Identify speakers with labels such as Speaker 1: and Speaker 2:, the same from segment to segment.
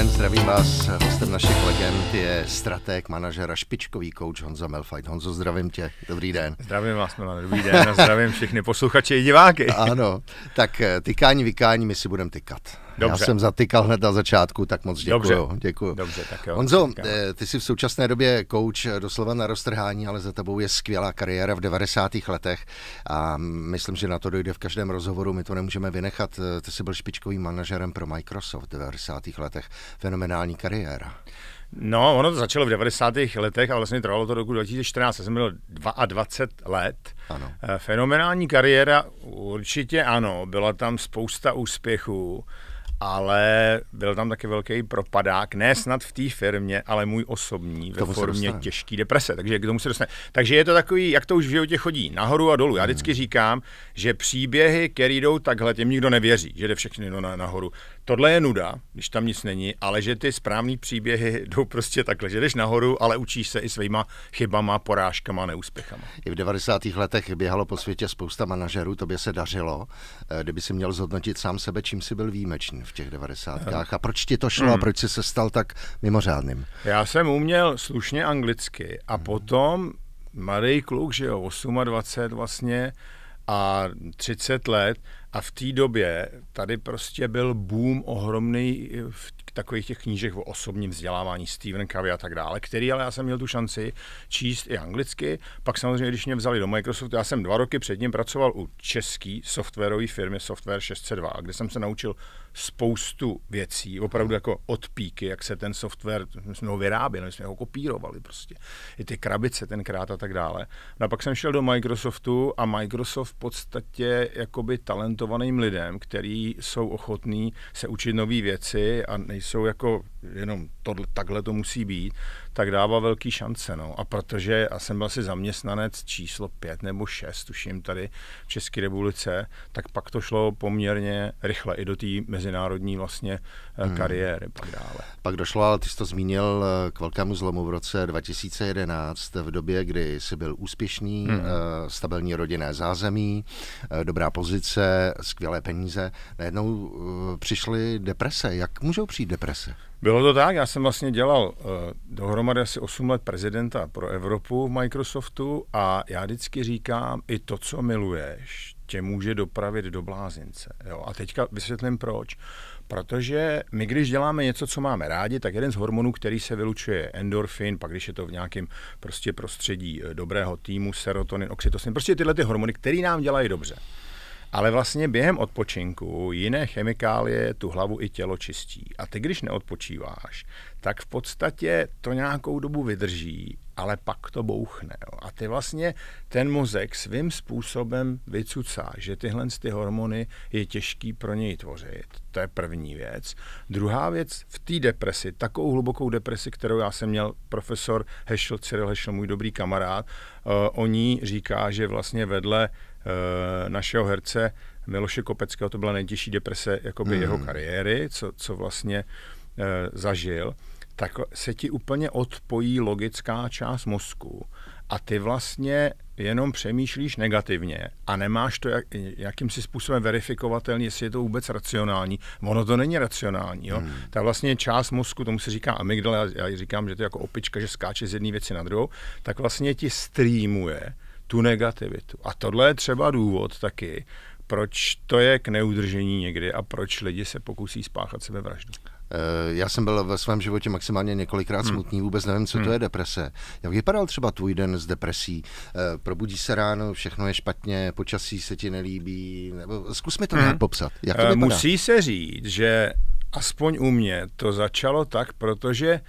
Speaker 1: den, zdravím vás. Hostem našich legend je strateg, manažera, špičkový kouč Honza Melfight. Honzo, zdravím tě, dobrý den. Zdravím vás, Milan, dobrý den a zdravím všechny posluchače i diváky. Ano, tak eh, tykání, vykání, my si budeme tykat. Dobře. Já jsem zatykal hned na začátku, tak moc děkuju. Dobře. děkuju. Dobře, tak jo. Honzo, děkujeme. Eh, ty jsi v současné době coach eh, doslova na roztrhání, ale za tebou je skvělá kariéra v 90. letech a myslím, že na to dojde v každém rozhovoru, my to nemůžeme vynechat. Eh, ty jsi byl špičkovým manažerem pro Microsoft v 90. letech. Fenomenální kariéra. No, ono to začalo v 90. letech a vlastně trvalo to roku 2014. Já jsem byl
Speaker 2: 22 let. Ano. Fenomenální kariéra určitě ano, byla tam spousta úspěchů ale byl tam taky velký propadák, ne snad v té firmě, ale můj osobní, ve formě těžké deprese. Takže k tomu se dostane. Takže je to takový, jak to už v životě chodí, nahoru a dolů. Já hmm. vždycky říkám, že příběhy, které jdou takhle, těm nikdo nevěří, že jde všechny nahoru tohle je nuda, když tam nic není, ale že ty správné příběhy
Speaker 1: jdou prostě takhle, že jdeš nahoru, ale učíš se i svýma chybama, porážkama, neúspěchama. I v 90. letech běhalo po světě spousta manažerů, tobě se dařilo. Eh, kdyby si měl zhodnotit sám sebe, čím jsi byl výjimečný v těch 90. Uh. Eh. A proč ti to šlo hmm. a proč jsi se stal tak mimořádným?
Speaker 2: Já jsem uměl slušně anglicky a hmm. potom mladý kluk, že jo, 28 vlastně a 30 let a v té době tady prostě byl boom ohromný eh, v takových těch knížech o osobním vzdělávání, Stephen Covey a tak dále, který ale já jsem měl tu šanci číst i anglicky. Pak samozřejmě, když mě vzali do Microsoftu, já jsem dva roky před ním pracoval u české softwarové firmy Software 602, kde jsem se naučil spoustu věcí, opravdu jako od píky, jak se ten software, my jsme ho vyráběli, my jsme ho kopírovali prostě, i ty krabice tenkrát a tak dále. No a pak jsem šel do Microsoftu a Microsoft v podstatě jakoby talent talentovaným lidem, kteří jsou ochotní se učit nové věci a nejsou jako jenom to, takhle to musí být, tak dává velký šance. No. A protože já jsem byl asi zaměstnanec číslo pět nebo šest tuším tady v České republice, tak pak to šlo poměrně rychle i do té mezinárodní vlastně
Speaker 1: eh, hmm. kariéry pak dále. Pak došlo, ale ty jsi to zmínil, eh, k velkému zlomu v roce 2011, v době, kdy jsi byl úspěšný, hmm. Eh, stabilní rodinné zázemí, dobrá pozice, skvělé peníze. Najednou přišly deprese. Jak můžou přijít deprese? Bylo to tak, já jsem vlastně
Speaker 2: dělal uh, dohromady asi 8 let prezidenta pro Evropu v Microsoftu a já vždycky říkám, i to, co miluješ, tě může dopravit do blázince. Jo? A teďka vysvětlím proč. Protože my, když děláme něco, co máme rádi, tak jeden z hormonů, který se vylučuje, endorfin, pak když je to v nějakém prostě prostředí eh, dobrého týmu, serotonin, oxytocin, prostě tyhle ty hormony, které nám dělají dobře. Ale vlastně během odpočinku jiné chemikálie tu hlavu i tělo čistí. A ty, když neodpočíváš, tak v podstatě to nějakou dobu vydrží, ale pak to bouchne. Jo. A ty vlastně ten mozek svým způsobem vycucá, že tyhle ty hormony je těžký pro něj tvořit. To je první věc. Druhá věc, v té depresi, takovou hlubokou depresi, kterou já jsem měl, profesor Hešel, Cyril Hešel, můj dobrý kamarád, eh, o ní říká, že vlastně vedle Eh, našeho herce Miloše Kopeckého, to byla nejtěžší deprese jakoby mm. jeho kariéry, co, co vlastně eh, zažil, tak se ti úplně odpojí logická část mozku a ty vlastně jenom přemýšlíš negativně a nemáš to jak, jakýmsi způsobem verifikovatelný, jestli je to vůbec racionální. Ono to není racionální. Jo? Hmm. Ta vlastně část mozku, tomu se říká amygdala, já, já říkám, že to je jako opička, že skáče z jedné věci na druhou, tak vlastně ti streamuje tu negativitu. A tohle je třeba důvod taky, proč to je k neudržení
Speaker 1: někdy a proč lidi se pokusí spáchat sebevraždu. Eh, já jsem byl ve svém životě maximálně několikrát hmm. smutný, vůbec nevím, co hmm. to je deprese. Jak vypadal třeba tvůj den s depresí? Eh, probudí se ráno, všechno je špatně, počasí se ti nelíbí, nebo zkus mi to hmm. nějak popsat. Jak to eh, Musí
Speaker 2: se říct, že aspoň u mě to začalo tak, protože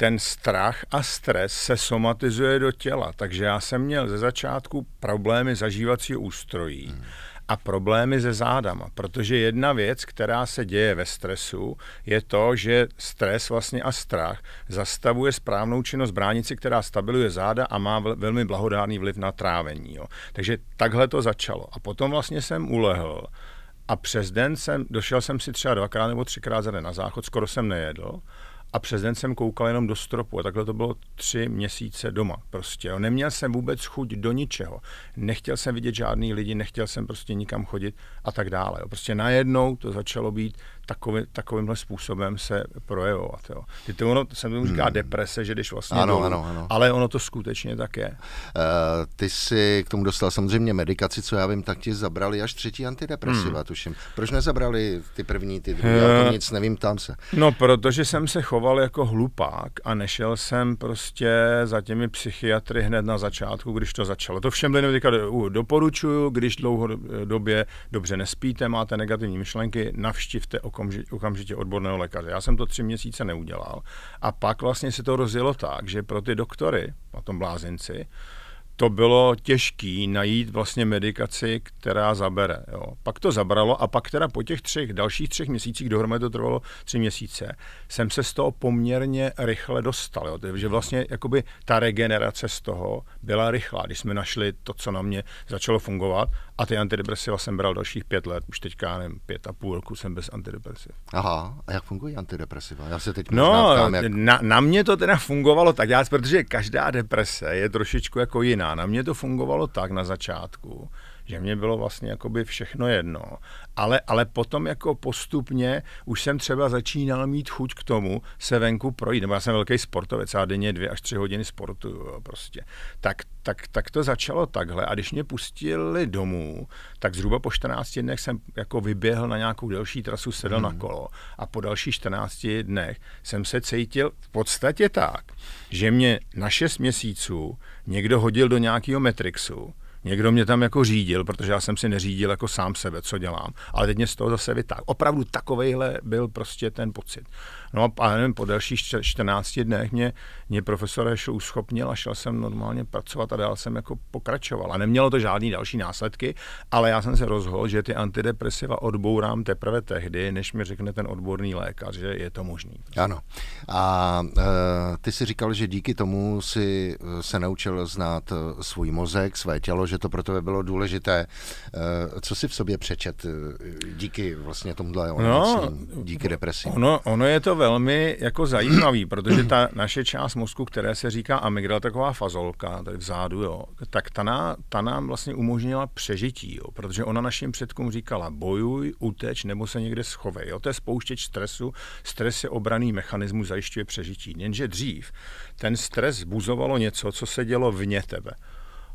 Speaker 2: ten strach a stres se somatizuje do těla. Takže já jsem měl ze začátku problémy zažívacího ústrojí hmm. a problémy se zádama, protože jedna věc, která se děje ve stresu, je to, že stres vlastně a strach zastavuje správnou činnost bránici, která stabiluje záda a má velmi blahodárný vliv na trávení. Jo. Takže takhle to začalo. A potom vlastně jsem ulehl a přes den jsem, došel jsem si třeba dvakrát nebo třikrát za den na záchod, skoro jsem nejedl a přes den jsem koukal jenom do stropu a takhle to bylo tři měsíce doma prostě. Jo. Neměl jsem vůbec chuť do ničeho. Nechtěl jsem vidět žádný lidi, nechtěl jsem prostě nikam chodit a tak dále. Jo. Prostě najednou to začalo být takový, takovýmhle způsobem se projevovat. Jo. Ty to ono, jsem tomu říká hmm. deprese, že když vlastně ano, dolů, ano, ano. ale ono to skutečně tak je. Uh,
Speaker 1: ty si k tomu dostal samozřejmě medikaci, co já vím, tak ti zabrali až třetí antidepresiva, hmm. tuším. Proč nezabrali ty první, ty eh. druhé, uh, to jako nic nevím, tam se.
Speaker 2: No, protože jsem se choval jako hlupák a nešel jsem prostě za těmi psychiatry hned na začátku, když to začalo. To všem lidem říkal, doporučuju, když dlouhodobě eh, dobře nespíte, máte negativní myšlenky, navštivte okolí okamžitě, okamžitě odborného lékaře. Já jsem to tři měsíce neudělal. A pak vlastně se to rozjelo tak, že pro ty doktory na tom blázinci to bylo těžký najít vlastně medikaci, která zabere. Jo. Pak to zabralo a pak teda po těch třech, dalších třech měsících, dohromady to trvalo tři měsíce, jsem se z toho poměrně rychle dostal. Jo. Takže vlastně jakoby ta regenerace z toho byla rychlá, když jsme našli to, co na mě začalo fungovat a ty antidepresiva jsem bral dalších pět let, už teďka, nevím, pět
Speaker 1: a půl roku jsem bez antidepresiv. Aha, a jak fungují antidepresiva? Já se teď No, ptám, jak...
Speaker 2: na, na, mě to teda fungovalo tak, já, protože každá deprese je trošičku jako jiná. Na mě to fungovalo tak na začátku, že mě bylo vlastně jakoby všechno jedno. Ale, ale potom jako postupně už jsem třeba začínal mít chuť k tomu se venku projít. Nebo já jsem velký sportovec, a denně dvě až tři hodiny sportuju prostě. Tak tak, tak to začalo takhle. A když mě pustili domů, tak zhruba po 14 dnech jsem jako vyběhl na nějakou delší trasu, sedl hmm. na mhm. kolo. A po dalších 14 dnech jsem se cítil v podstatě tak, že mě na 6 měsíců někdo hodil do nějakého Matrixu, Někdo mě tam jako řídil, protože já jsem si neřídil jako sám sebe, co dělám. Ale teď mě z toho zase vytáhl. Opravdu takovejhle byl prostě ten pocit. No a nevím, po dalších 14 dnech mě, mě profesor Hešel uschopnil a šel jsem normálně pracovat a dál jsem jako pokračoval. A nemělo to žádný další následky, ale já jsem se rozhodl, že ty antidepresiva odbourám teprve tehdy, než mi řekne ten odborný lékař, že je to možný.
Speaker 1: Ano. A e, ty si říkal, že díky tomu si e, se naučil znát e, svůj mozek, své tělo, že to pro tebe bylo důležité. E, co si v sobě přečet e, díky vlastně tomuhle no, onemocnění, no, díky depresi?
Speaker 2: Ono, ono je to velmi jako zajímavý, protože ta naše část mozku, které se říká amygdala, taková fazolka tady vzadu, jo, tak ta, ná, ta nám vlastně umožnila přežití, jo, protože ona našim předkům říkala bojuj, uteč nebo se někde schovej. Jo. To je spouštěč stresu, stres je obraný mechanismus, zajišťuje přežití. Jenže dřív ten stres buzovalo něco, co se dělo vně tebe.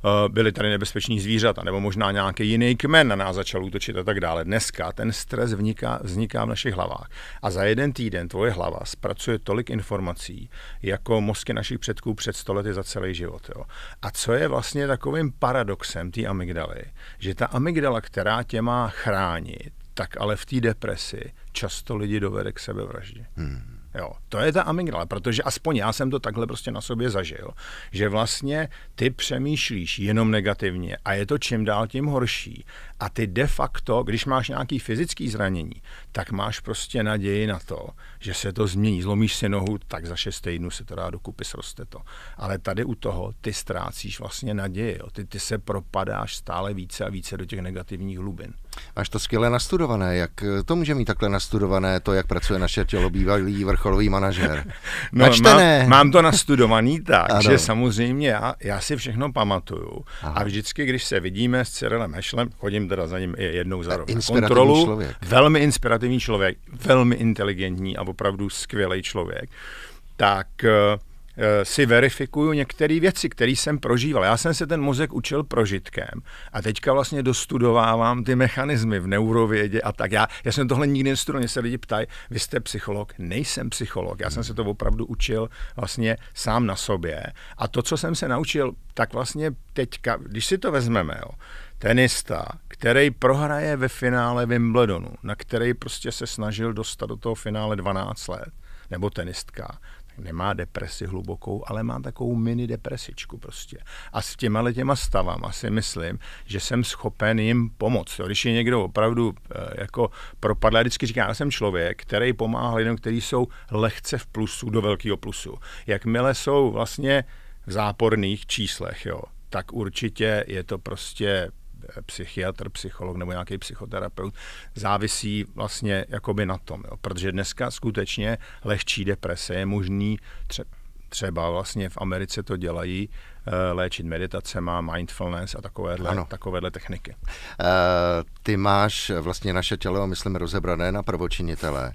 Speaker 2: Eh, byly tady nebezpeční zvířata, nebo možná nějaký jiný kmen na nás začal útočit a tak dále. Dneska ten stres vzniká, vzniká v našich hlavách. A za jeden týden tvoje hlava zpracuje tolik informací, jako mozky našich předků před stolety za celý život. Jo. A co je vlastně takovým paradoxem té amygdaly, že ta amygdala, která tě má chránit, tak ale v té depresi často lidi dovede k sebevraždě. Hmm. Jo, to je ta amygdala, protože aspoň já jsem to takhle prostě na sobě zažil, že vlastně ty přemýšlíš jenom negativně a je to čím dál tím horší. A ty de facto, když máš nějaký fyzický zranění, tak máš prostě naději na to, že se to změní. Zlomíš si nohu, tak za šest týdnů se to dá dokupy, sroste to. Ale tady u toho ty ztrácíš vlastně naději. Jo. Ty, ty se propadáš stále více a více do těch negativních hlubin.
Speaker 1: Máš to skvěle nastudované. Jak eh, to může mít takhle nastudované, to, jak pracuje naše tělo bývalý vrcholový manažer? No, mám, mám to nastudovaný tak, ano. že samozřejmě já, já si všechno pamatuju. Aha.
Speaker 2: A vždycky, když se vidíme s Cyrilem Hešlem, chodím teda za ním jednou za rok na kontrolu. Člověk. Velmi inspirativní člověk, velmi inteligentní a opravdu skvělý člověk. Tak uh, Eh, si verifikuju některé věci, které jsem prožíval. Já jsem se ten mozek učil prožitkem a teďka vlastně dostudovávám ty mechanismy v neurovědě a tak. Já, já jsem tohle nikdy nestudoval, mě se lidi ptají, vy jste psycholog, nejsem psycholog, já jsem se to opravdu učil vlastně sám na sobě. A to, co jsem se naučil, tak vlastně teďka, když si to vezmeme, jo, tenista, který prohraje ve finále Wimbledonu, na který prostě se snažil dostat do toho finále 12 let, nebo tenistka, nemá depresi hlubokou, ale má takovou mini depresičku prostě. A s těma těma stavama si myslím, že jsem schopen jim pomoct. Když je někdo opravdu eh, jako propadl, já vždycky říkám, já jsem člověk, který pomáhá lidem, kteří jsou lehce v plusu do velkého plusu. Jakmile jsou vlastně v záporných číslech, jo, tak určitě je to prostě Eh, psychiatr, psycholog nebo nějaký psychoterapeut, závisí vlastně jakoby na tom. Jo. Protože dneska skutečně lehčí deprese je možný, tře- třeba vlastně v Americe to dělají, Eh, léčit meditacema, mindfulness a takovéhle, ano. takovéhle techniky.
Speaker 1: E, ty máš vlastně naše tělo, myslím, rozebrané na prvočinitele.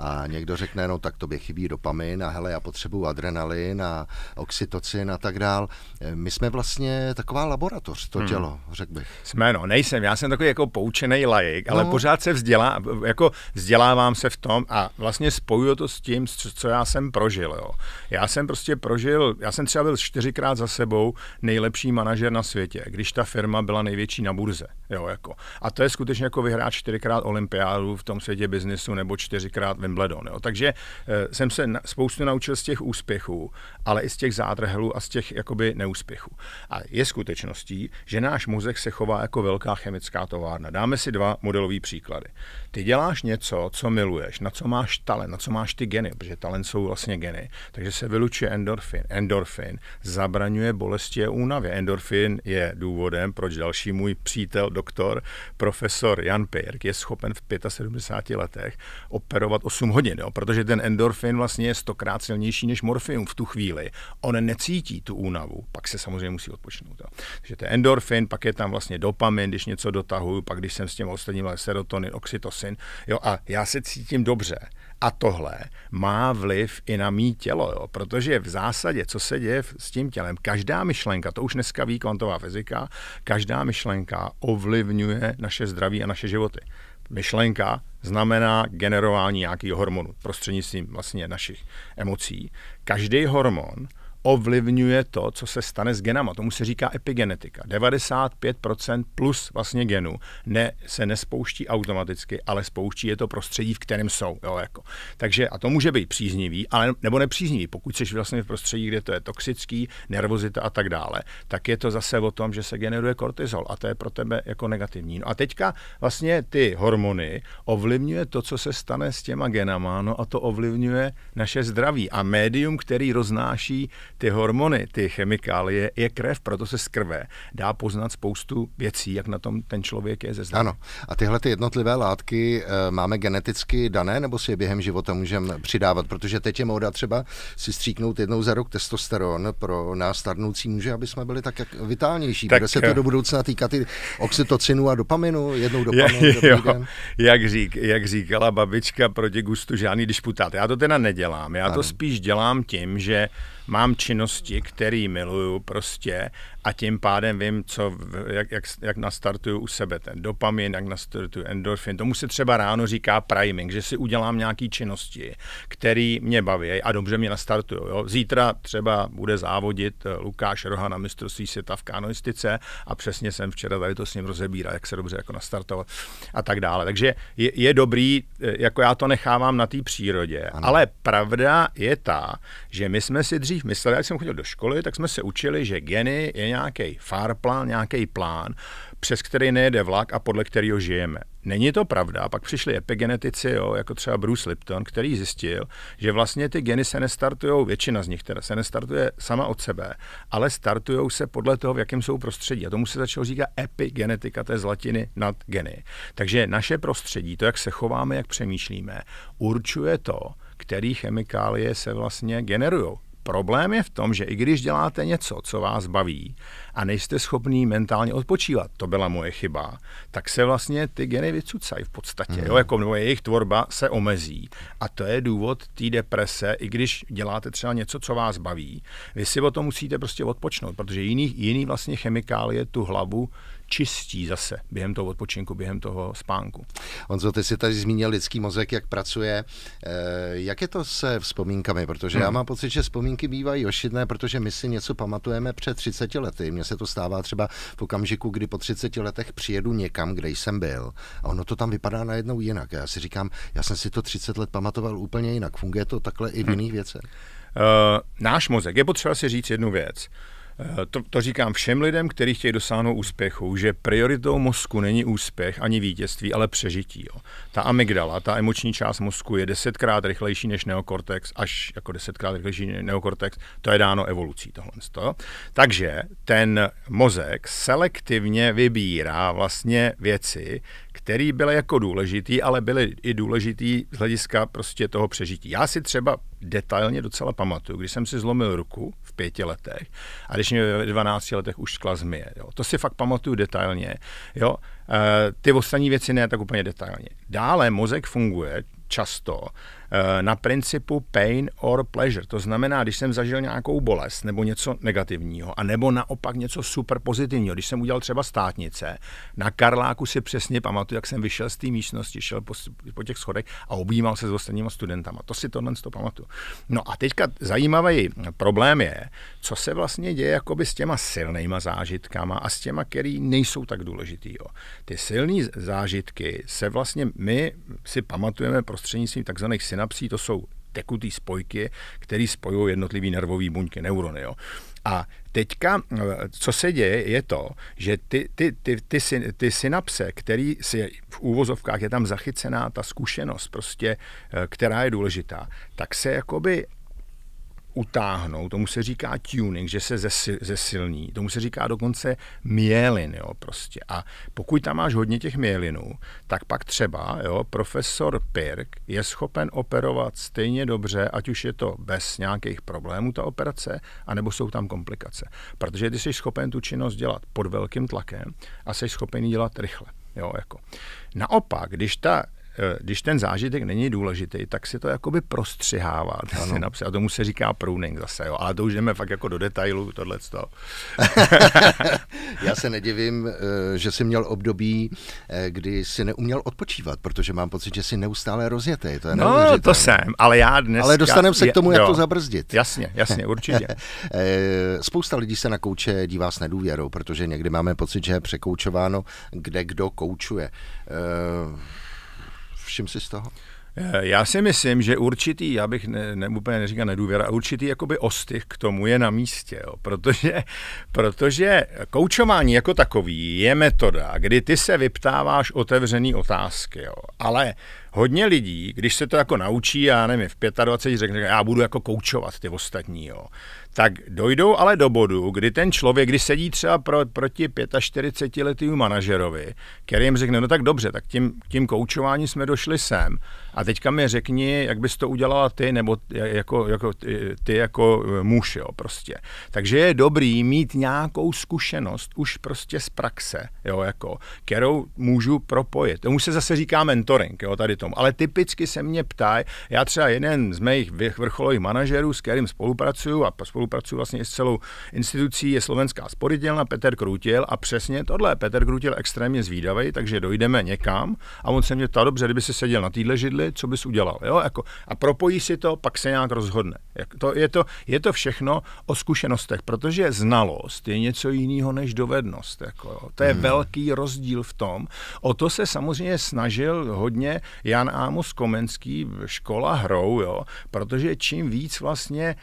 Speaker 1: A někdo řekne, no tak tobě chybí dopamin a hele, já potřebuju adrenalin a oxytocin a tak dál. Eh, my jsme vlastně taková laboratoř, to hmm. tělo, řekl bych. Jsme, no, nejsem. Já jsem takový jako poučený laik, no. ale pořád se vzdělá,
Speaker 2: jako vzdělávám se v tom a vlastně spojuju to s tím, co já jsem prožil. Jo. Já jsem prostě prožil, já jsem třeba byl čtyřikrát za sebou sebou nejlepší manažer na světě, když ta firma byla největší na burze. Jo, jako. A to je skutečně jako vyhrát čtyřikrát olympiádu v tom světě biznisu nebo čtyřikrát Wimbledon. Jo. Takže e, jsem se na, spoustu naučil z těch úspěchů, ale i z těch zátrhelů a z těch jakoby neúspěchů. A je skutečností, že náš mozek se chová jako velká chemická továrna. Dáme si dva modelové příklady. Ty děláš něco, co miluješ, na co máš talent, na co máš ty geny, protože talent jsou vlastně geny. Takže se vylučuje endorfin. Endorfin zabraňuje bolesti a únavě. Endorfin je důvodem, proč další můj přítel, doktor, profesor Jan Pirk, je schopen v 75 letech operovat 8 hodin, jo? protože ten endorfin vlastně je stokrát silnější než morfium v tu chvíli. On necítí tu únavu, pak se samozřejmě musí odpočinout. Jo? Takže to je endorfin, pak je tam vlastně dopamin, když něco dotahuju, pak když jsem s tím odstranil serotonin, oxytocin, jo, a já se cítím dobře. A tohle má vliv i na mý tělo, jo? protože v zásadě, co se děje s tím tělem, každá myšlenka, to už dneska ví kvantová fyzika, každá myšlenka ovlivňuje naše zdraví a naše životy. Myšlenka znamená generování nějakého hormonu prostřednictvím vlastně našich emocí. Každý hormon ovlivňuje to, co se stane s genama. Tomu se říká epigenetika. 95% plus vlastně genů ne, se nespouští automaticky, ale spouští je to prostředí, v kterém jsou. Jo, jako. Takže a to může být příznivý, ale nebo nepříznivý. Pokud jsi vlastně v prostředí, kde to je toxický, nervozita a tak dále, tak je to zase o tom, že se generuje kortizol a to je pro tebe jako negativní. No a teďka vlastně ty hormony ovlivňuje to, co se stane s těma genama, no a to ovlivňuje naše zdraví. A médium, který roznáší ty hormony, ty chemikálie, je krev, proto se z krve dá poznat spoustu věcí, jak na tom ten člověk je ze zdraví. Ano.
Speaker 1: A tyhle ty jednotlivé látky eh, máme geneticky dané, nebo si je během života můžeme přidávat? Protože teď je moda třeba si stříknout jednou za rok testosteron pro nás starnoucí muže, aby jsme byli tak jak vitálnější. Tak, Bude se to eh, do budoucna týkat i oxytocinu a dopaminu, jednou dopaminu. je, jo,
Speaker 2: Jak, řík, jak říkala babička, proti gustu žádný disputát. Já to teda nedělám, já ano. to spíš dělám tím, že mám činnosti, které miluju prostě a tím pádem vím, co, jak, jak, jak nastartuju u sebe ten dopamin, jak nastartuju endorfin. Tomu se třeba ráno říká priming, že si udělám nějaké činnosti, které mě baví a dobře mě nastartují. Zítra třeba bude závodit eh, Lukáš Roha na mistrovství světa v kanoistice a přesně jsem včera tady to s ním rozebíral, jak se dobře jako nastartovat a tak dále. Takže je, je dobrý, eh, jako já to nechávám na té přírodě, ano. ale pravda je ta, že my jsme si dřív mysleli, jak jsem chodil do školy, tak jsme se učili, že geny je nějak nějaký farplán, nějaký plán, přes který nejede vlak a podle kterého žijeme. Není to pravda. Pak přišli epigenetici, jo, jako třeba Bruce Lipton, který zjistil, že vlastně ty geny se nestartují, většina z nich teda se nestartuje sama od sebe, ale startují se podle toho, v jakém jsou prostředí. A tomu se začalo říkat epigenetika, to je z latiny nad geny. Takže naše prostředí, to, jak se chováme, jak přemýšlíme, určuje to, který chemikálie se vlastně generují. Problém je v tom, že i když děláte něco, co vás baví a nejste schopný mentálně odpočívat, to byla moje chyba, tak se vlastně ty geny vycucají v podstatě, mm. jo, mhm. jako nebo jejich tvorba se omezí. A to je důvod té deprese, i když děláte třeba něco, co vás baví, vy si o to musíte prostě odpočnout, protože jiný, jiný vlastně chemikálie tu
Speaker 1: hlavu čistí zase během toho odpočinku, během toho spánku. Honzo, ty si tady zmínil lidský mozek, jak pracuje. Eh, jak je to se vzpomínkami? Protože hmm. já mám pocit, že vzpomínky bývají ošidné, protože my si něco pamatujeme před 30 lety. Mně se to stává třeba v okamžiku, kdy po 30 letech přijedu někam, kde jsem byl. A ono to tam vypadá najednou jinak. Já si říkám, já jsem si to 30 let pamatoval úplně jinak. Funguje to takhle i v hmm. jiných věcech? Uh,
Speaker 2: náš mozek, je potřeba si říct jednu věc. Eh, to, to říkám všem lidem, kteří chtějí dosáhnout úspěchu, že prioritou mozku není úspěch ani vítězství, ale přežití. Jo. Ta amygdala, ta emoční část mozku je desetkrát rychlejší než neokortex, až jako desetkrát rychlejší než neokortex, to je dáno evolucí tohle. Takže ten mozek selektivně vybírá vlastně věci, který byly jako důležitý, ale byly i důležitý z hlediska prostě toho přežití. Já si třeba detailně docela pamatuju, když jsem si zlomil ruku v pěti letech a když mě ve 12 letech už skla zmije. Jo. To si fakt pamatuju detailně. Jo. E, ty ostatní věci ne tak úplně detailně. Dále mozek funguje často Eh, na principu pain or pleasure. To znamená, když jsem zažil nějakou bolest nebo něco negativního, a nebo naopak něco super pozitivního. Když jsem udělal třeba státnice, na Karláku si přesně pamatuju, jak jsem vyšel z té místnosti, šel po, po těch schodech a objímal se s ostatními studentama. To si tohle to pamatuju. No a teďka zajímavý problém je, co se vlastně děje jakoby s těma silnýma zážitkama a s těma, který nejsou tak důležitý. Jo. Ty silné zážitky se vlastně my si pamatujeme prostřednictvím takzvaných synapsí, to jsou tekutý spojky, které spojují jednotlivý nervový buňky, neurony. Jo. A teďka, co se děje, je to, že ty, ty, ty, ty, ty, ty synapse, který si v úvozovkách je tam zachycená ta zkušenost, prostě, eh, která je důležitá, tak se jakoby utáhnou, tomu se říká tuning, že se zesilní, tomu se říká dokonce mělin, jo, prostě. A pokud tam máš hodně těch mělinů, tak pak třeba, jo, profesor Pirk je schopen operovat stejně dobře, ať už je to bez nějakých problémů ta operace, anebo jsou tam komplikace. Protože ty jsi schopen tu činnost dělat pod velkým tlakem a jsi schopen ji dělat rychle. Jo, jako. Naopak, když ta Eh, když ten zážitek není důležitý, tak si to jakoby prostřihává. A tomu se říká pruning
Speaker 1: zase, jo. ale to už jdeme fakt jako do detailu, tohle Já se nedivím, eh, že jsi měl období, eh, kdy si neuměl odpočívat, protože mám pocit, že jsi neustále rozjetý. To je no, to jsem,
Speaker 2: ale já dnes. Ale dostaneme se k tomu, jak jo. to zabrzdit.
Speaker 1: Jasně, jasně, určitě. Spousta lidí se na kouče dívá s nedůvěrou, protože někdy máme pocit, že je překoučováno, kde kdo koučuje. Uh všim si
Speaker 2: z toho? Eh, já si myslím, že určitý, já bych ne, ne, úplně neříkal nedůvěra, určitý jakoby ostych k tomu je na místě, jo. Protože, protože koučování jako takový je metoda, kdy ty se vyptáváš otevřený otázky, jo. ale hodně lidí, když se to jako naučí, já nevím, v 25 řekne, já budu jako koučovat ty ostatní, jo, tak dojdou ale do bodu, kdy ten člověk, kdy sedí třeba pro, proti 45-letému manažerovi, který jim řekne, no tak dobře, tak tím, tím koučování jsme došli sem a teďka mi řekni, jak bys to udělala ty, nebo jako, jako, ty jako e, muž, jo, prostě. Takže je dobrý mít nějakou zkušenost už prostě z praxe, jo, jako, kterou můžu propojit. Tomu se zase říká mentoring, jo, tady tomu. Ale typicky se mě ptají, já třeba jeden z mých vrcholových manažerů, s kterým spolupracuju a spolupracuju spolupracuju vlastně s celou institucí, je slovenská sporidělna Peter Krutil a přesně tohle Peter Krutil extrémně zvídavý, takže dojdeme někam a on se mě ptá, dobře, kdyby si seděl na téhle židli, co bys udělal, jo, jako, a propojí si to, pak se nějak rozhodne. Jak to, je, to, je to všechno o zkušenostech, protože znalost je něco jiného než dovednost, jako, to je hmm. velký rozdíl v tom, o to se samozřejmě snažil hodně Jan Amos Komenský škola hrou, jo, protože čím víc vlastně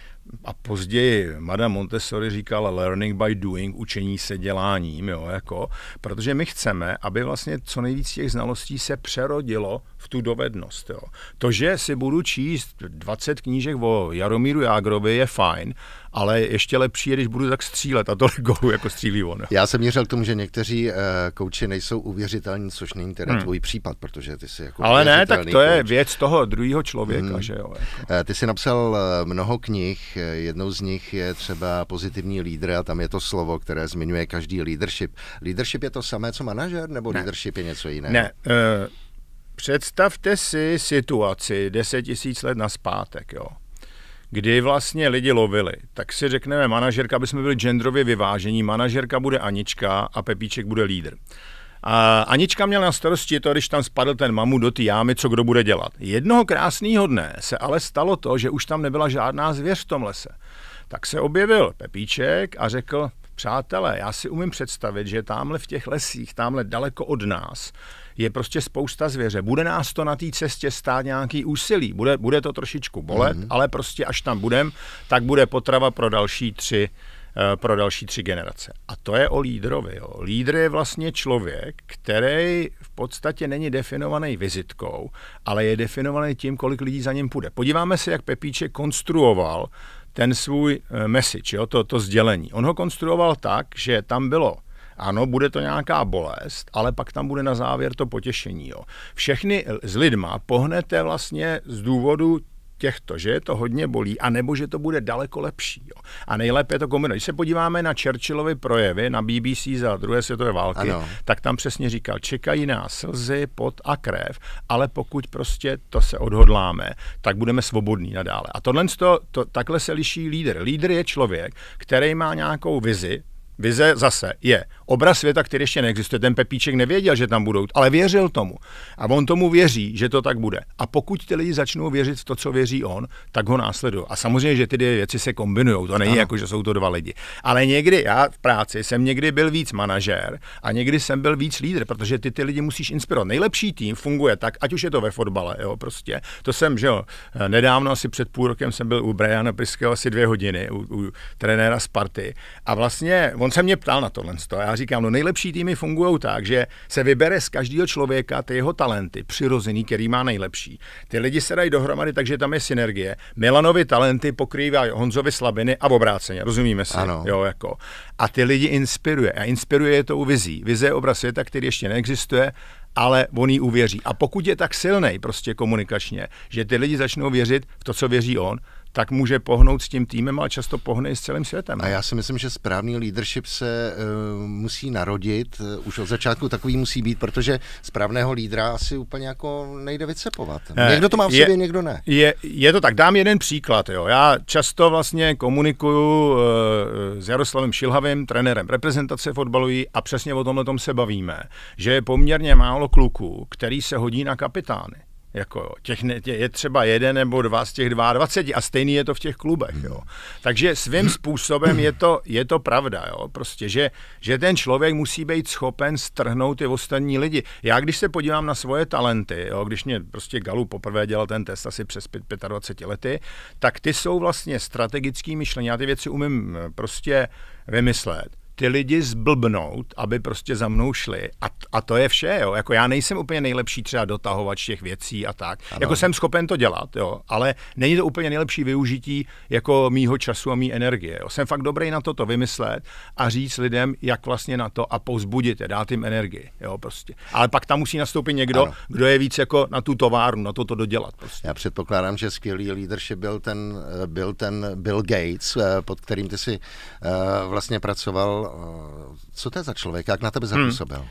Speaker 2: a později Madame Montessori říkala learning by doing, učení se děláním, jo, jako, protože my chceme, aby vlastně co nejvíc těch znalostí se přerodilo v tu dovednost. Jo. To, že si budu číst 20 knížek o Jaromíru Jágrovi je fajn,
Speaker 1: ale ještě lepší je, když budu tak střílet a tolik gólů, jako střílí on. Já jsem měřil k tomu, že někteří eh, kouči nejsou uvěřitelní, což není teda hmm. tvůj případ, protože ty jsi jako Ale ne, tak to kouč. je věc toho druhého člověka, hmm. že jo. Jako. Eh, ty jsi napsal eh, mnoho knih, jednou z nich je třeba pozitivní lídr a tam je to slovo, které zmiňuje každý leadership. Leadership je to samé, co manažer, nebo ne. leadership je něco jiného? Ne,
Speaker 2: uh... Představte si situaci 10 000 let naspátek, jo kdy vlastně lidi lovili, tak si řekneme manažerka, aby jsme byli genderově vyvážení, manažerka bude Anička a Pepíček bude lídr. A Anička měla na starosti to, když tam spadl ten mamu do té jámy, co kdo bude dělat. Jednoho krásného dne se ale stalo to, že už tam nebyla žádná zvěř v tom lese. Tak se objevil Pepíček a řekl, přátelé, já si umím představit, že tamhle v těch lesích, tamhle daleko od nás, je prostě spousta zvěře. Bude nás to na té cestě stát nějaký úsilí, bude, bude to trošičku bolet, mm-hmm. ale prostě až tam budem, tak bude potrava pro další tři eh, pro další tři generace. A to je o lídrovi. Jo. Lídr je vlastně člověk, který v podstatě není definovaný vizitkou, ale je definovaný tím, kolik lidí za ním půjde. Podíváme se, jak Pepíček konstruoval ten svůj eh, message, jo, to, to sdělení. On ho konstruoval tak, že tam bylo ano, bude to nějaká bolest, ale pak tam bude na závěr to potěšení. Jo. Všechny s lidma pohnete vlastně z důvodu těchto, že je to hodně bolí, anebo že to bude daleko lepší. Jo. A nejlépe je to kombinovat. Když se podíváme na Churchillovy projevy na BBC za druhé světové války, ano. tak tam přesně říkal, čekají nás slzy, pot a krev, ale pokud prostě to se odhodláme, tak budeme svobodní nadále. A tohle, to, to, takhle se liší lídr. Lídr je člověk, který má nějakou vizi, Vize zase je obraz světa, který ještě neexistuje. Ten Pepíček nevěděl, že tam budou, ale věřil tomu. A on tomu věří, že to tak bude. A pokud ty lidi začnou věřit v to, co věří on, tak ho následují. A samozřejmě, že ty dvě věci se kombinují. To není ano. jako, že jsou to dva lidi. Ale někdy, já v práci jsem někdy byl víc manažér a někdy jsem byl víc lídr, protože ty ty lidi musíš inspirovat. Nejlepší tým funguje tak, ať už je to ve fotbale, jo, prostě. To jsem, že jo, nedávno, asi před půl rokem jsem byl u Briana Priskeho asi dvě hodiny, u, u trenéra Sparty. A vlastně on se mě ptal na tohle. A já říkám, no nejlepší týmy fungují tak, že se vybere z každého člověka ty jeho talenty, přirozený, který má nejlepší. Ty lidi se dají dohromady, takže tam je synergie. Milanovi talenty pokrývá Honzovi slabiny a obráceně, rozumíme si. Ano. Jo, jako. A ty lidi inspiruje. A inspiruje je tou vizí. Vize je obraz světa, který ještě neexistuje, ale on jí uvěří. A pokud je tak silný prostě komunikačně, že ty lidi začnou věřit v to, co věří on, tak může pohnout s tím týmem, ale
Speaker 1: často pohne i s celým světem. A já si myslím, že správný leadership se uh, musí narodit, uh, už od začátku takový musí být, protože správného lídra asi úplně jako nejde vycepovat. Ne, eh, někdo to má v sobě, je, někdo ne. Je, je to tak, dám jeden příklad. Jo. Já často vlastně
Speaker 2: komunikuju uh, s Jaroslavem Šilhavým, trenérem reprezentace fotbalují a přesně o tomhle tom se bavíme, že je poměrně málo kluků, který se hodí na kapitány. Jako, těch ne, tě, je třeba jeden nebo dva z těch 22 a stejný je to v těch klubech. Jo. Takže svým způsobem je to, je to pravda, jo. prostě, že, že ten člověk musí být schopen strhnout ty ostatní lidi. Já když se podívám na svoje talenty, jo, když mě prostě Galu poprvé dělal ten test asi přes 25 lety, tak ty jsou vlastně strategický myšlení. Já ty věci umím eh, prostě vymyslet ty lidi zblbnout, aby prostě za mnou šli. A, a to je vše, jo. Jako já nejsem úplně nejlepší třeba dotahovač těch věcí a tak. Ano. Jako jsem schopen to dělat, jo. Ale není to úplně nejlepší využití jako mýho času a mý energie. Jo. Jsem fakt dobrý na to to vymyslet a říct lidem, jak vlastně na to a pozbudit je, dát jim energii, jo, prostě. Ale pak tam musí nastoupit někdo, ano. kdo je víc jako na tu továrnu, na
Speaker 1: to to dodělat. Prostě. Já předpokládám, že skvělý leadership byl ten, byl ten Bill Gates, eh, pod kterým ty si eh, vlastně pracoval Eh, co to je za člověk, jak na tebe hmm. zapůsobil? Hmm.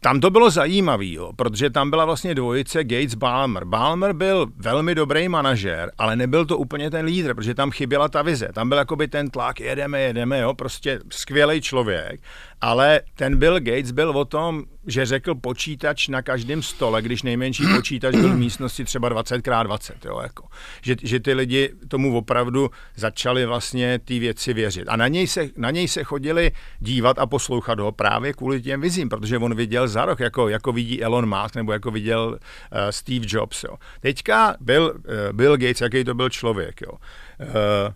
Speaker 1: Tam to bylo zajímavé, protože tam byla vlastně dvojice Gates Balmer.
Speaker 2: Balmer byl velmi dobrý manažer, ale nebyl to úplně ten lídr, protože tam chyběla ta vize. Tam byl jakoby ten tlak, jedeme, jedeme, jo, prostě skvělý člověk, ale ten Bill Gates byl o tom, že řekl počítač na každém stole, když nejmenší počítač byl v místnosti třeba 20x20. Jo, jako. že, že ty lidi tomu opravdu začali vlastně ty věci věřit. A na něj, se, na něj se chodili dívat a poslouchat ho právě kvůli těm vizím, protože on viděl za roh, jako, jako vidí Elon Musk nebo jako viděl uh, Steve Jobs. Jo. Teďka byl uh, Bill Gates, jaký to byl člověk. Jo. Uh,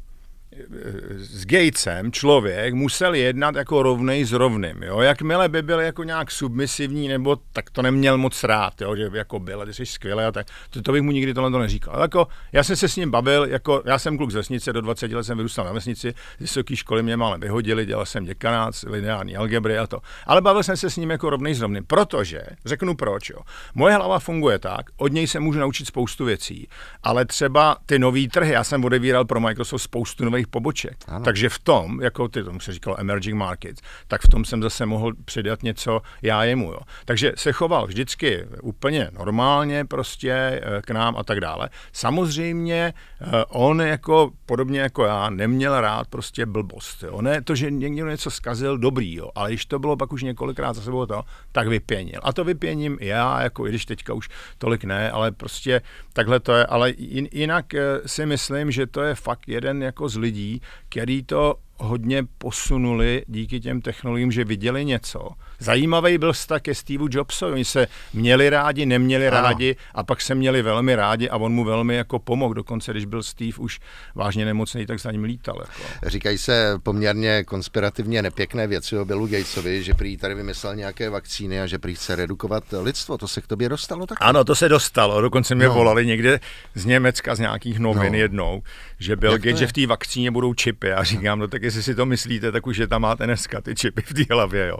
Speaker 2: s Gatesem člověk musel jednat jako rovnej s rovným. Jo? Jakmile by byl jako nějak submisivní, nebo tak to neměl moc rád, jo? že jako byl, ty jsi skvělý a tak, to, to, bych mu nikdy tohle to neříkal. Ale jako, já jsem se s ním bavil, jako, já jsem kluk z vesnice, do 20 let jsem vyrůstal na vesnici, z vysoké školy mě málem vyhodili, dělal jsem děkanát, lineární algebry a to. Ale bavil jsem se s ním jako rovnej s rovným, protože, řeknu proč, jo? moje hlava funguje tak, od něj se můžu naučit spoustu věcí, ale třeba ty nové trhy, já jsem odevíral pro Microsoft spoustu nových svých poboček. Ano. Takže v tom, jako ty tomu se říkalo emerging markets, tak v tom jsem zase mohl přidat něco já jemu. Jo. Takže se choval vždycky úplně normálně prostě eh, k nám a tak dále. Samozřejmě eh, on jako podobně jako já neměl rád prostě blbost. On je to, že někdo něco zkazil dobrý, jo, ale když to bylo pak už několikrát za sebou to, tak vypěnil. A to vypěním já, jako i když teďka už tolik ne, ale prostě takhle to je. Ale jinak eh, si myslím, že to je fakt jeden jako z lidí, lidí, který to hodně posunuli díky těm technologiím, že viděli něco. Zajímavý byl vztah ke Steve Jobsovi. Oni se měli rádi, neměli ano. rádi a pak se měli velmi rádi a on mu velmi jako pomohl. Dokonce, když byl Steve už vážně nemocný, tak za ním lítal.
Speaker 1: Jako. Říkají se poměrně konspirativně nepěkné věci o Billu Gatesovi, že prý tady vymyslel nějaké vakcíny a že prý chce redukovat lidstvo. To se k tobě dostalo tak? Ano, to se dostalo. Dokonce mě no. volali někde z Německa, z nějakých novin no. jednou že Bill Gates, že v té vakcíně budou čipy.
Speaker 2: a říkám, no tak jestli si to myslíte, tak už je tam máte dneska ty čipy v té hlavě, jo.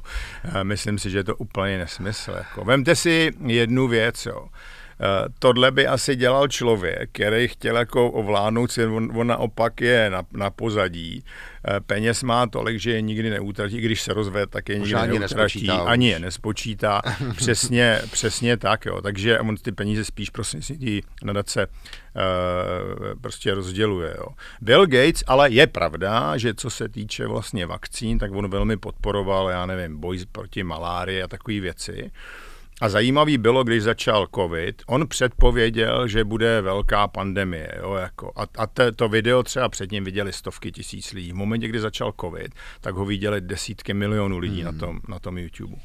Speaker 2: Myslím si, že je to úplně nesmysl. Jako. Vemte si jednu věc, jo. Tohle by asi dělal člověk, který chtěl jako ovládnout si, on, on naopak je na, na pozadí. Eh, peněz má tolik, že je nikdy neutratí, když se rozvede, tak je nikdy ani neutratí, ani je nespočítá. přesně, přesně tak, jo. Takže on ty peníze spíš prostřednictvím na nadace eh, prostě rozděluje. Jo. Bill Gates, ale je pravda, že co se týče vlastně vakcín, tak on velmi podporoval, já nevím, boj proti malárii a takové věci. A zajímavý bylo, když začal covid, on předpověděl, že bude velká pandemie. Jo, jako. A, a te, to video třeba před ním viděli stovky tisíc
Speaker 1: lidí. V momentě, kdy začal covid, tak ho viděli desítky milionů lidí hmm. na, tom, na tom YouTube.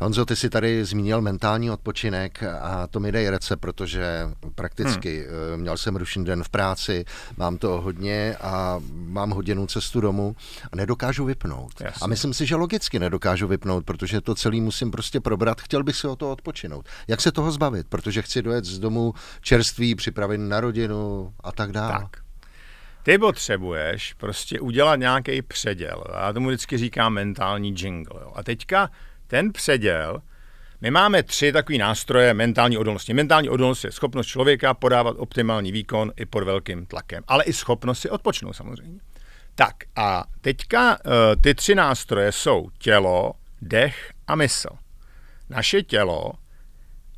Speaker 1: Honzo, ty jsi tady zmínil mentální odpočinek a to mi dej rece, protože prakticky hmm. Eh, měl jsem rušný den v práci, mám to hodně a mám hodinu cestu domů a nedokážu vypnout. Jasně. A myslím si, že logicky nedokážu vypnout, protože to celý musím prostě probrat. Chtěl bych si o to odpočinout. Jak se toho zbavit? Protože chci dojet z domu čerstvý, připravit na rodinu a tak dále. Tak.
Speaker 2: Ty potřebuješ prostě udělat nějaký předěl. Já tomu vždycky říkám mentální jingle. A teďka ten předěl, my máme tři takové nástroje mentální odolnosti. Mentální odolnost je schopnost člověka podávat optimální výkon i pod velkým tlakem, ale i schopnost si odpočnout samozřejmě. Tak a teďka eh, ty tři nástroje jsou tělo, dech a mysl. Naše tělo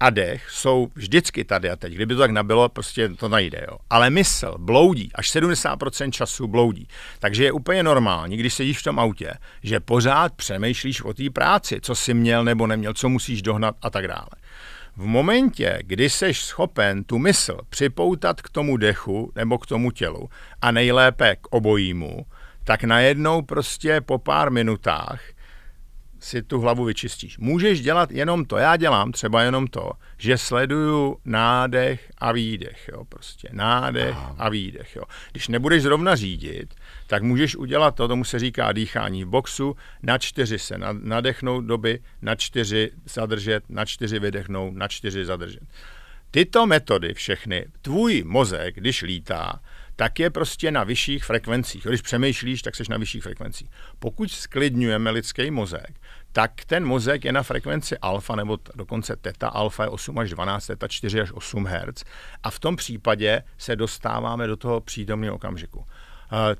Speaker 2: a dech jsou vždycky tady a teď. Kdyby to tak nabilo, prostě to najde. Jo. Ale mysl bloudí, až 70% času bloudí. Takže je úplně normální, když sedíš v tom autě, že pořád přemýšlíš o té práci, co jsi měl nebo neměl, co musíš dohnat a tak dále. V momentě, kdy jsi schopen tu mysl připoutat k tomu dechu nebo k tomu tělu a nejlépe k obojímu, tak najednou prostě po pár minutách – si tu hlavu vyčistíš. Můžeš dělat jenom to, já dělám třeba jenom to, že sleduju nádech a výdech, jo, prostě nádech Aha. a výdech, jo. Když nebudeš zrovna řídit, tak můžeš udělat to, tomu se říká dýchání v boxu, na čtyři se nadechnout doby, na čtyři zadržet, na čtyři vydechnout, na čtyři zadržet. Tyto metody všechny, tvůj mozek, když lítá, tak je prostě na vyšších frekvencích. Když přemýšlíš, tak jsi na vyšších frekvencích. Pokud sklidňujeme lidský mozek, tak ten mozek je na frekvenci alfa nebo dokonce teta. Alfa je 8 až 12, teta 4 až 8 Hz. A v tom případě se dostáváme do toho přídomného okamžiku. Uh,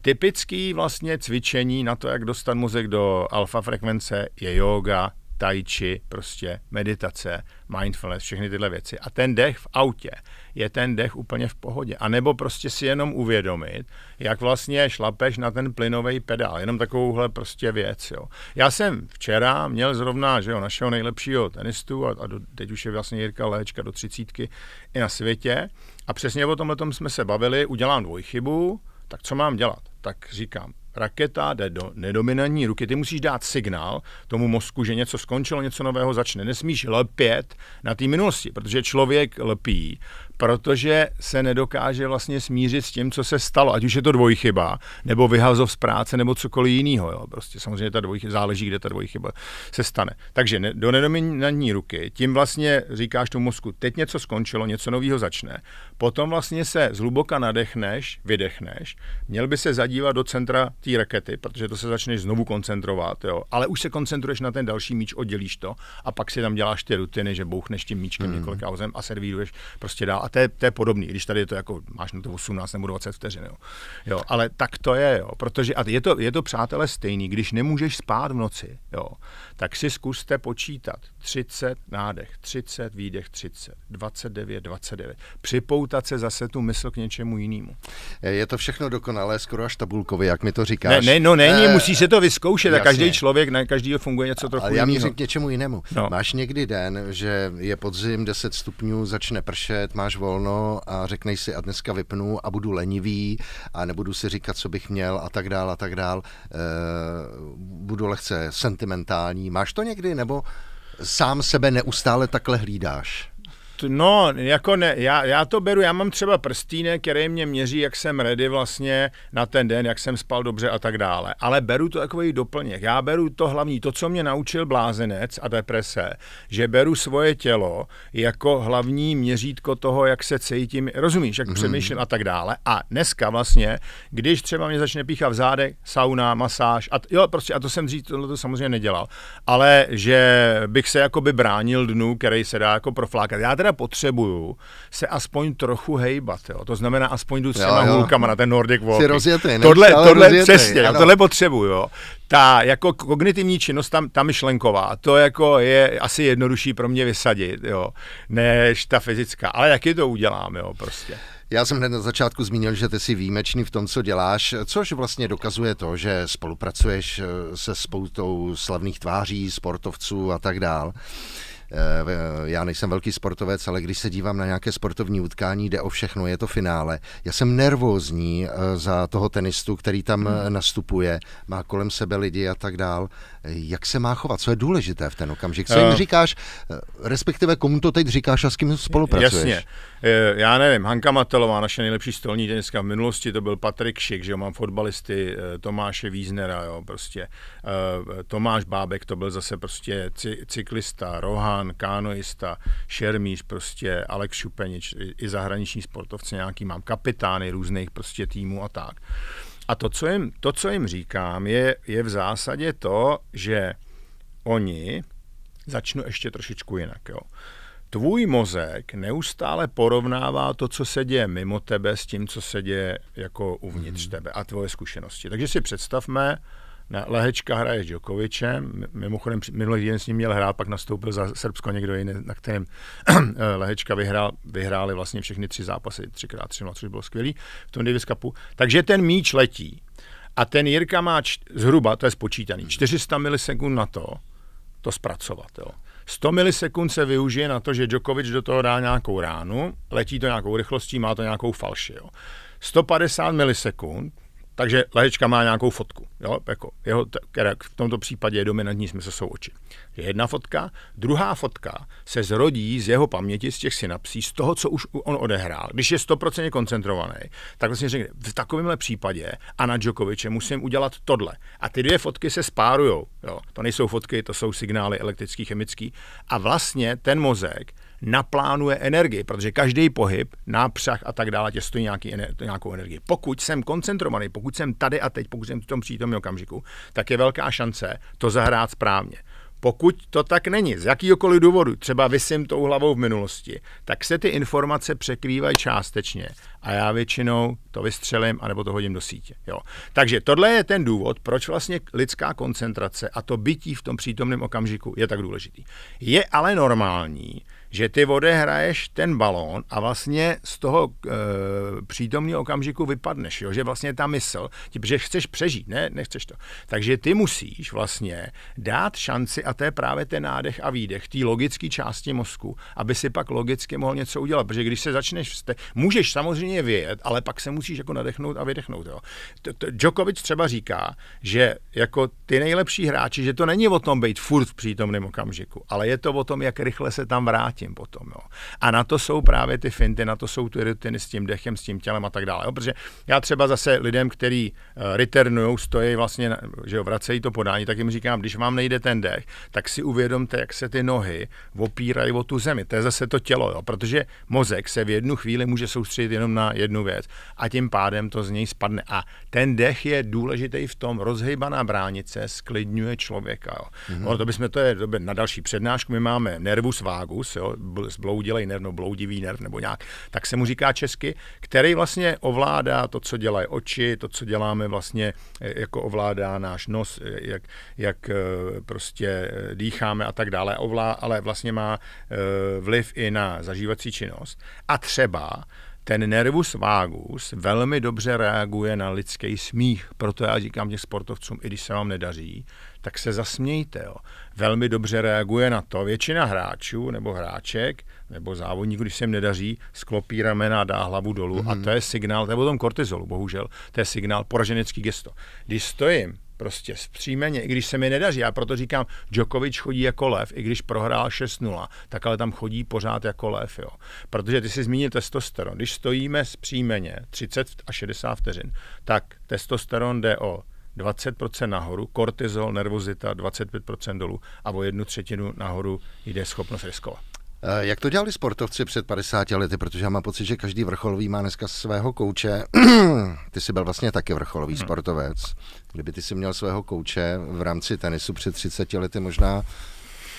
Speaker 2: typický vlastně cvičení na to, jak dostat mozek do alfa frekvence, je yoga, tai chi, prostě meditace, mindfulness, všechny tyhle věci. A ten dech v autě je ten dech úplně v pohodě. A nebo prostě si jenom uvědomit, jak vlastně šlapeš na ten plynový pedál. Jenom takovouhle prostě věc. Jo. Já jsem včera měl zrovna že jo, našeho nejlepšího tenistu a, a do, teď už je vlastně Jirka Léčka do třicítky i na světě. A přesně o tomhle jsme se bavili, udělám dvojchybu, tak co mám dělat? Tak říkám, raketa jde do nedominantní ruky, ty musíš dát signál tomu mozku, že něco skončilo, něco nového začne. Nesmíš lpět na té minulosti, protože člověk lpí, protože se nedokáže vlastně smířit s tím, co se stalo, ať už je to dvojchyba, nebo vyhazov z práce, nebo cokoliv jiného. Prostě samozřejmě ta dvojchyba, záleží, kde ta dvojchyba se stane. Takže ne, do nedominantní ruky, tím vlastně říkáš tomu mozku, teď něco skončilo, něco nového začne. Potom vlastně se zhluboka nadechneš, vydechneš, měl by se zadívat do centra té rakety, protože to se začneš znovu koncentrovat, jo. Ale už se koncentruješ na ten další míč, oddělíš to a pak si tam děláš ty rutiny, že bouchneš tím míčkem hmm. několik auzem a servíruješ prostě dál. A to je, to je podobný, když tady je to jako máš na to 18 nebo 20 vteřin, jo. jo. Ale tak to je, jo, protože a je to, je to přátelé stejný, když nemůžeš spát v noci, jo, tak si zkuste počítat 30 nádech, 30 výdech, 30, 29, 29. Připoutat se zase tu mysl k něčemu jinému. Je to všechno dokonalé, skoro až tabulkově, jak mi to říkáš. Ne, ne no není, e, musí se to vyzkoušet jasně. a každý člověk, na každýho funguje něco trochu Ale já mířím
Speaker 1: k něčemu jinému. No. Máš někdy den, že je podzim, 10 stupňů, začne pršet, máš volno a řekneš si a dneska vypnu a budu lenivý a nebudu si říkat, co bych měl a tak dál a tak dál. E, budu lehce sentimentální. Máš to někdy nebo sám sebe neustále takhle hlídáš? No, jako ne, já, já
Speaker 2: to beru, já mám třeba prstínek, který mě měří, jak jsem ready vlastně na ten den, jak jsem spal dobře a tak dále. Ale beru to takový doplněk. Já beru to hlavní, to, co mě naučil blázenec a deprese, že beru svoje tělo jako hlavní měřítko toho, jak se cítím, rozumíš, jak mm-hmm. přemýšlím a tak dále. A dneska vlastně, když třeba mě začne píchat v zádech, sauna, masáž, a t- jo, prostě, a to jsem dřív tohle to samozřejmě nedělal, ale že bych se jakoby bránil dnu, který se dá jako proflákat. Já teda teda potřebuju se aspoň trochu hejbat, jo. To znamená, aspoň jdu s těma hulkama na ten Nordic Walk. rozjetý, Tohle, tohle rozjetý, přesně, ano. tohle potřebuju, jo. Ta jako kognitivní činnost, tam ta myšlenková, to jako je asi jednodušší pro mě vysadit, jo, než ta fyzická. Ale taky to udělám, jo, prostě.
Speaker 1: Já jsem hned na začátku zmínil, že ty jsi výjimečný v tom, co děláš, což vlastně dokazuje to, že spolupracuješ eh, se spoutou slavných tváří, sportovců a tak dál. Eh, já nejsem velký sportovec, ale když se dívám na nějaké sportovní utkání, jde o všechno, je to finále. Já jsem nervózní eh, za toho tenistu, který tam hmm. Eh, nastupuje, má kolem sebe lidi a tak dál jak se má chovat, co je důležité v ten okamžik, co jim eh. říkáš, eh, respektive komu to teď říkáš a s kým spolupracuješ? Jasně, eh, já nevím,
Speaker 2: Hanka Matelová, naše nejlepší stolní teniska v minulosti, to byl Patrik Šik, že jo, mám fotbalisty Tomáše Víznera, jo, prostě Tomáš Bábek, to byl zase prostě cyklista, Rohan, kánoista, Šermíš, prostě Alex Šupenič, i zahraniční sportovci nějaký mám, kapitány různých prostě týmů a tak. A to, co jim, to, co jim říkám, je, je v zásadě to, že oni, začnu ještě trošičku jinak, jo. Tvůj mozek neustále porovnává to, co se děje mimo tebe, s tím, co se děje jako uvnitř mm. tebe a tvoje zkušenosti. Takže si představme, na Lehečka hraje s Djokovičem, mimochodem minulý den s ním měl hrát, pak nastoupil za Srbsko někdo jiný, na kterém eh, Lehečka vyhrál, vyhráli vlastně všechny tři zápasy, třikrát tři což bylo skvělý v tom Davis Cupu. Takže ten míč letí a ten Jirka má č- zhruba, to je spočítaný, 400 hmm. milisekund na to, to zpracovat. Jo. 100 milisekund se využije na to, že Djokovic do toho dá nějakou ránu, letí to nějakou rychlostí, má to nějakou falši. Jo. 150 milisekund takže lahečka má nějakou fotku. Jo? Jako jeho, v tomto případě je dominantní smysl jsou oči. Je jedna fotka, druhá fotka se zrodí z jeho paměti, z těch synapsí, z toho, co už on odehrál. Když je stoprocentně koncentrovaný, tak vlastně řekne, v takovémhle případě a na Djokoviče musím udělat tohle. A ty dvě fotky se spárujou. Jo? To nejsou fotky, to jsou signály elektrický, chemický. A vlastně ten mozek naplánuje energii, protože každý pohyb, nápřah a tak dále tě stojí nějaký, nějakou energii. Pokud jsem koncentrovaný, pokud jsem tady a teď, pokud jsem v tom přítomném okamžiku, tak je velká šance to zahrát správně. Pokud to tak není, z jakýkoliv důvodu, třeba vysím tou hlavou v minulosti, tak se ty informace překrývají částečně a já většinou to vystřelím anebo to hodím do sítě. Jo. Takže tohle je ten důvod, proč vlastně lidská koncentrace a to bytí v tom přítomném okamžiku je tak důležitý. Je ale normální, že ty odehraješ ten balón a vlastně z toho e, přítomného okamžiku vypadneš, jo? že vlastně ta mysl, ti, že chceš přežít, ne, nechceš to. Takže ty musíš vlastně dát šanci a to je právě ten nádech a výdech, té logické části mozku, aby si pak logicky mohl něco udělat, protože když se začneš, vste, můžeš samozřejmě vědět, ale pak se musíš jako nadechnout a vydechnout. Jo? Djokovic třeba říká, že jako ty nejlepší hráči, že to není o tom být furt v přítomném okamžiku, ale je to o tom, jak rychle se tam vrátí vrátím potom. Jo. A na to jsou právě ty finty, na to jsou ty rutiny s tím dechem, s tím tělem a tak dále. Jo. Protože já třeba zase lidem, který eh, returnují, stojí vlastně, že jo, vracejí to podání, tak jim říkám, když vám nejde ten dech, tak si uvědomte, jak se ty nohy opírají o tu zemi. To je zase to tělo, jo. protože mozek se v jednu chvíli může soustředit jenom na jednu věc a tím pádem to z něj spadne. A ten dech je důležitý v tom, rozhejbaná bránice sklidňuje člověka. Jo. Mm-hmm. No, to bychom to je na další přednášku, my máme nervus vagus, jo, zbloudilej nerv, nebo bloudivý nerv, nebo nějak, tak se mu říká česky, který vlastně ovládá to, co dělají oči, to, co děláme vlastně, e, jako ovládá náš nos, e, jak, jak e, prostě dýcháme a tak dále, ovlá, ale vlastně má vliv i na zažívací činnost. A třeba ten nervus vagus velmi dobře reaguje na lidský smích. Proto já říkám těm sportovcům, i když se vám nedaří, tak se zasmějte. Jo. Velmi dobře reaguje na to. Většina hráčů nebo hráček nebo závodníků, když se jim nedaří, sklopí ramena, dá hlavu dolů mm-hmm. a mhm. to je signál, to je o tom kortizolu, bohužel, to je signál poraženecký gesto. Když stojím prostě zpříjmeně, i když se mi nedaří. Já proto říkám, Djokovic chodí jako lev, i když prohrál 6-0, tak ale tam chodí pořád jako lev. Jo. Protože ty si zmínil testosteron. Když stojíme zpříjmeně 30 a 60 vteřin, tak testosteron jde o 20% nahoru, kortizol, nervozita 25% dolů a o jednu třetinu nahoru
Speaker 1: jde schopnost riskovat. Eh, jak to dělali sportovci před 50 lety? Protože já mám pocit, že každý vrcholový má dneska svého kouče. ty jsi byl vlastně taky vrcholový hmm. sportovec. Kdyby ty si měl svého kouče v rámci tenisu před 30 lety, možná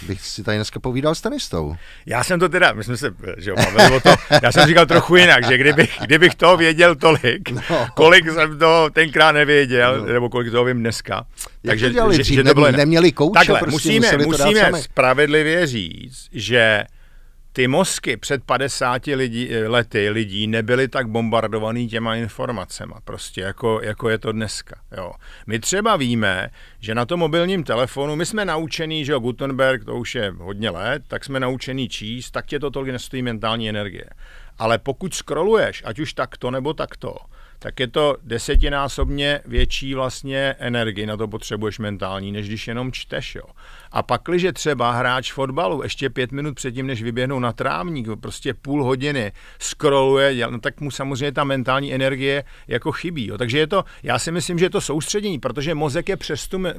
Speaker 1: bych si tady dneska povídal s tenistou.
Speaker 2: Já jsem to teda, my jsme se, že jo, bavili o to, já jsem říkal trochu jinak, že kdybych, kdybych to věděl tolik, no. kolik jsem to tenkrát nevěděl, no. nebo kolik toho vím dneska. Jak Takže, to dělali že, dřív, že to bylo, neměli kouče, Takhle, prostě musíme, musíme spravedlivě říct, že ty mozky před 50 lidi, eh, lety lidí nebyly tak bombardovaný těma informacema, prostě jako, jako je to dneska. Jo. My třeba víme, že na tom mobilním telefonu, my jsme naučený, že jo, Gutenberg, to už je hodně let, tak jsme naučený číst, tak tě to tolik nestojí mentální energie. Ale pokud scrolluješ, ať už takto nebo takto, tak je to desetinásobně větší vlastně energii, na to potřebuješ mentální, než když jenom čteš. Jo. A pak, když třeba hráč fotbalu ještě pět minut předtím, než vyběhnou na trávník, prostě půl hodiny scrolluje, no tak mu samozřejmě ta mentální energie jako chybí. Jo. Takže je to, já si myslím, že je to soustředění, protože mozek je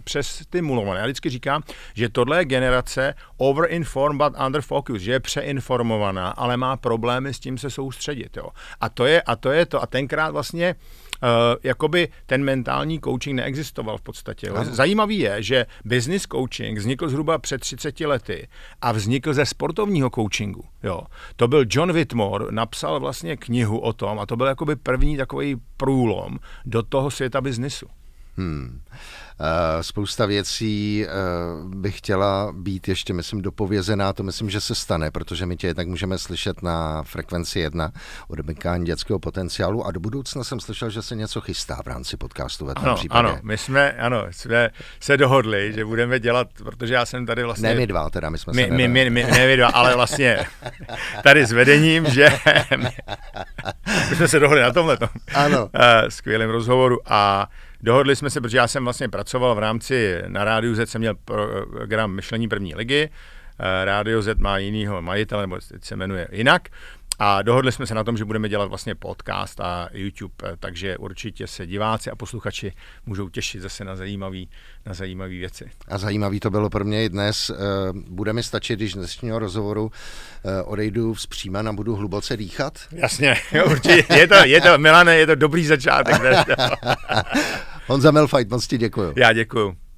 Speaker 2: přestimulovaný. Já vždycky říkám, že tohle je generace overinformed but under focus, že je přeinformovaná, ale má problémy s tím se soustředit. Jo. A to je, a to je to. A tenkrát vlastně Eh, jakoby ten mentální coaching neexistoval v podstatě. Ano. Zajímavý je, že business coaching vznikl zhruba před 30 lety a vznikl ze sportovního coachingu. Jo. To byl John Whitmore, napsal vlastně knihu o tom a to byl jakoby první takový průlom do toho světa biznisu.
Speaker 1: Hmm. Eh, spousta věcí eh, by chtěla být ještě, myslím, dopovězená. To myslím, že se stane, protože my tě jednak můžeme slyšet na frekvenci 1 odmykání dětského potenciálu a do budoucna jsem slyšel, že se něco chystá v rámci podcastu ve tom ano, případě. Ano, my jsme,
Speaker 2: ano, jsme se dohodli, že budeme dělat, protože já jsem tady vlastně... Ne my dva, teda my jsme my, se my, my, my, ne my dva, ale vlastně tady s vedením, že my jsme se dohodli na tomhle ano. Eh, skvělém rozhovoru a Dohodli jsme se, protože já jsem vlastně pracoval v rámci, na Rádiu Z jsem měl program Myšlení první ligy, eh, Rádio Z má jinýho majitele, nebo se jmenuje jinak, a dohodli jsme se na tom, že budeme dělat vlastně podcast a YouTube, eh, takže určitě se diváci a posluchači můžou těšit zase na zajímavé na zajímavý věci.
Speaker 1: A zajímavý to bylo pro mě i dnes. Eh, bude mi stačit, když dnešního rozhovoru eh, odejdu vzpřímen a budu hluboce dýchat? Jasně, určitě. Je to, je to Milane,
Speaker 2: je to dobrý začátek.
Speaker 1: Honza Melfajt, moc ti děkuju.
Speaker 2: Já děkuju.